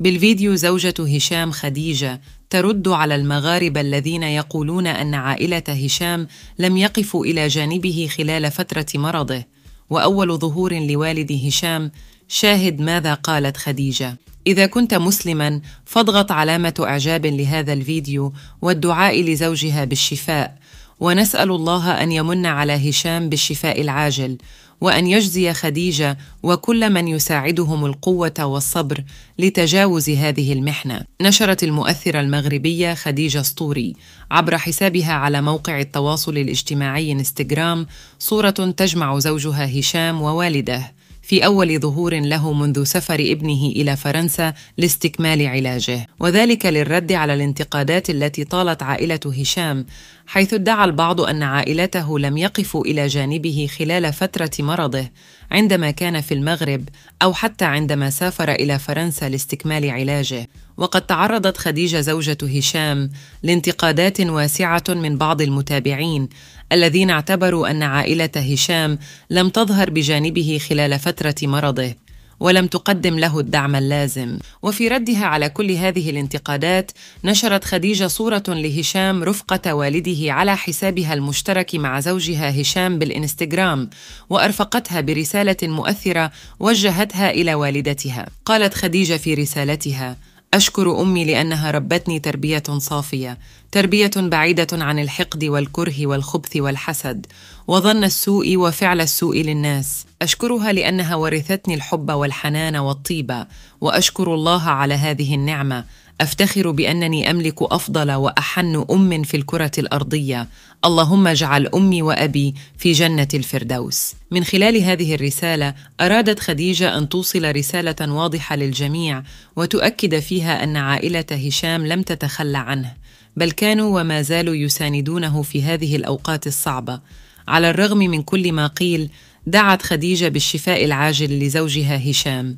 بالفيديو زوجة هشام خديجة ترد على المغاربة الذين يقولون أن عائلة هشام لم يقفوا إلى جانبه خلال فترة مرضه وأول ظهور لوالد هشام شاهد ماذا قالت خديجة إذا كنت مسلما فاضغط علامة إعجاب لهذا الفيديو والدعاء لزوجها بالشفاء ونسأل الله أن يمن على هشام بالشفاء العاجل وان يجزي خديجه وكل من يساعدهم القوه والصبر لتجاوز هذه المحنه نشرت المؤثره المغربيه خديجه اسطوري عبر حسابها على موقع التواصل الاجتماعي انستغرام صوره تجمع زوجها هشام ووالده في أول ظهور له منذ سفر ابنه إلى فرنسا لاستكمال علاجه وذلك للرد على الانتقادات التي طالت عائلة هشام حيث ادعى البعض أن عائلته لم يقفوا إلى جانبه خلال فترة مرضه عندما كان في المغرب أو حتى عندما سافر إلى فرنسا لاستكمال علاجه وقد تعرضت خديجة زوجة هشام لانتقادات واسعة من بعض المتابعين الذين اعتبروا أن عائلة هشام لم تظهر بجانبه خلال فترة مرضه ولم تقدم له الدعم اللازم وفي ردها على كل هذه الانتقادات نشرت خديجة صورة لهشام رفقة والده على حسابها المشترك مع زوجها هشام بالإنستغرام وأرفقتها برسالة مؤثرة وجهتها إلى والدتها قالت خديجة في رسالتها أشكر أمي لأنها ربتني تربية صافية تربيه بعيده عن الحقد والكره والخبث والحسد وظن السوء وفعل السوء للناس اشكرها لانها ورثتني الحب والحنان والطيبه واشكر الله على هذه النعمه افتخر بانني املك افضل واحن ام في الكره الارضيه اللهم اجعل امي وابي في جنه الفردوس من خلال هذه الرساله ارادت خديجه ان توصل رساله واضحه للجميع وتؤكد فيها ان عائله هشام لم تتخلى عنه بل كانوا وما زالوا يساندونه في هذه الاوقات الصعبه على الرغم من كل ما قيل دعت خديجه بالشفاء العاجل لزوجها هشام